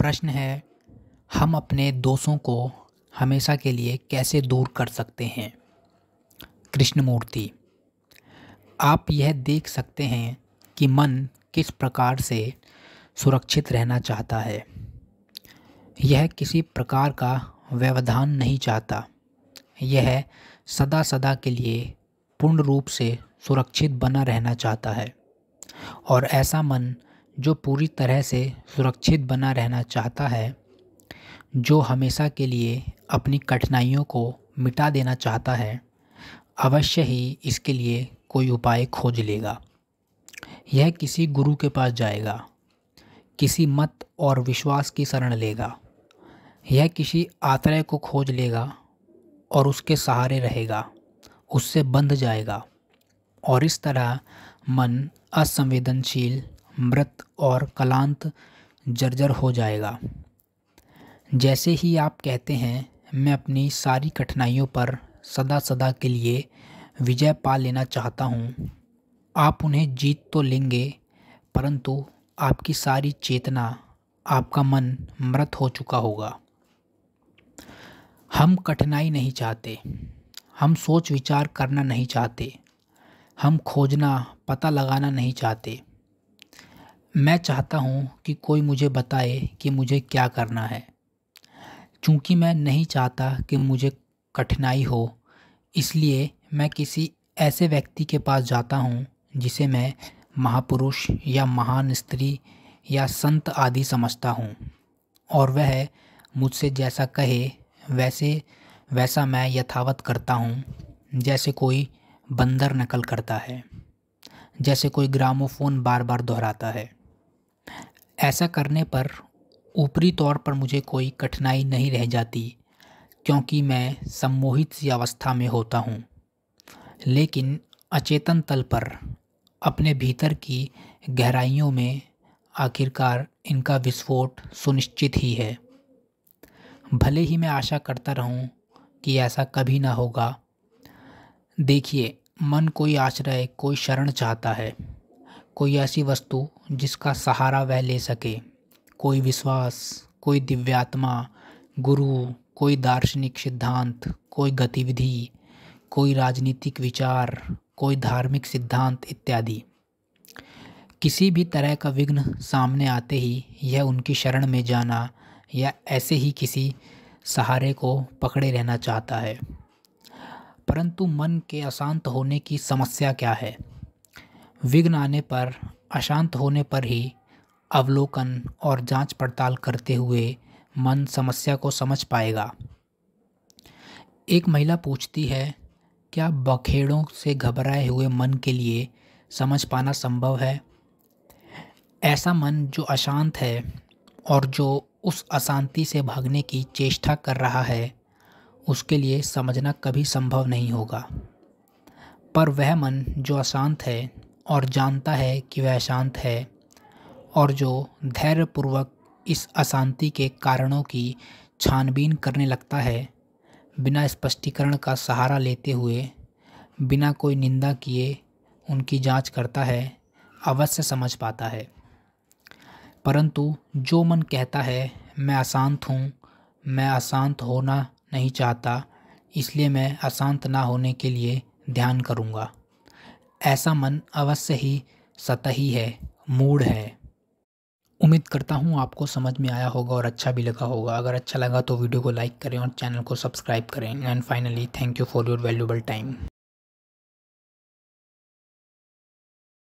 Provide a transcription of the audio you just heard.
प्रश्न है हम अपने दोषों को हमेशा के लिए कैसे दूर कर सकते हैं कृष्णमूर्ति आप यह देख सकते हैं कि मन किस प्रकार से सुरक्षित रहना चाहता है यह किसी प्रकार का व्यवधान नहीं चाहता यह सदा सदा के लिए पूर्ण रूप से सुरक्षित बना रहना चाहता है और ऐसा मन जो पूरी तरह से सुरक्षित बना रहना चाहता है जो हमेशा के लिए अपनी कठिनाइयों को मिटा देना चाहता है अवश्य ही इसके लिए कोई उपाय खोज लेगा यह किसी गुरु के पास जाएगा किसी मत और विश्वास की शरण लेगा यह किसी आश्रय को खोज लेगा और उसके सहारे रहेगा उससे बंध जाएगा और इस तरह मन असंवेदनशील मृत और कलांत जर्जर हो जाएगा जैसे ही आप कहते हैं मैं अपनी सारी कठिनाइयों पर सदा सदा के लिए विजय पा लेना चाहता हूँ आप उन्हें जीत तो लेंगे परंतु आपकी सारी चेतना आपका मन मृत हो चुका होगा हम कठिनाई नहीं चाहते हम सोच विचार करना नहीं चाहते हम खोजना पता लगाना नहीं चाहते मैं चाहता हूँ कि कोई मुझे बताए कि मुझे क्या करना है चूँकि मैं नहीं चाहता कि मुझे कठिनाई हो इसलिए मैं किसी ऐसे व्यक्ति के पास जाता हूँ जिसे मैं महापुरुष या महान स्त्री या संत आदि समझता हूँ और वह मुझसे जैसा कहे वैसे वैसा मैं यथावत करता हूँ जैसे कोई बंदर नकल करता है जैसे कोई ग्रामोफोन बार बार दोहराता है ऐसा करने पर ऊपरी तौर पर मुझे कोई कठिनाई नहीं रह जाती क्योंकि मैं सम्मोहित सी अवस्था में होता हूँ लेकिन अचेतन तल पर अपने भीतर की गहराइयों में आखिरकार इनका विस्फोट सुनिश्चित ही है भले ही मैं आशा करता रहूं कि ऐसा कभी ना होगा देखिए मन कोई आश्रय कोई शरण चाहता है कोई ऐसी वस्तु जिसका सहारा वह ले सके कोई विश्वास कोई दिव्यात्मा गुरु कोई दार्शनिक सिद्धांत कोई गतिविधि कोई राजनीतिक विचार कोई धार्मिक सिद्धांत इत्यादि किसी भी तरह का विघ्न सामने आते ही यह उनकी शरण में जाना या ऐसे ही किसी सहारे को पकड़े रहना चाहता है परंतु मन के अशांत होने की समस्या क्या है विघ्न आने पर अशांत होने पर ही अवलोकन और जांच पड़ताल करते हुए मन समस्या को समझ पाएगा एक महिला पूछती है क्या बखेड़ों से घबराए हुए मन के लिए समझ पाना संभव है ऐसा मन जो अशांत है और जो उस अशांति से भागने की चेष्टा कर रहा है उसके लिए समझना कभी संभव नहीं होगा पर वह मन जो अशांत है और जानता है कि वह अशांत है और जो धैर्यपूर्वक इस अशांति के कारणों की छानबीन करने लगता है बिना स्पष्टीकरण का सहारा लेते हुए बिना कोई निंदा किए उनकी जांच करता है अवश्य समझ पाता है परंतु जो मन कहता है मैं अशांत हूँ मैं अशांत होना नहीं चाहता इसलिए मैं अशांत ना होने के लिए ध्यान करूँगा ऐसा मन अवश्य ही सतही है मूड है उम्मीद करता हूँ आपको समझ में आया होगा और अच्छा भी लगा होगा अगर अच्छा लगा तो वीडियो को लाइक करें और चैनल को सब्सक्राइब करें and finally thank you for your valuable time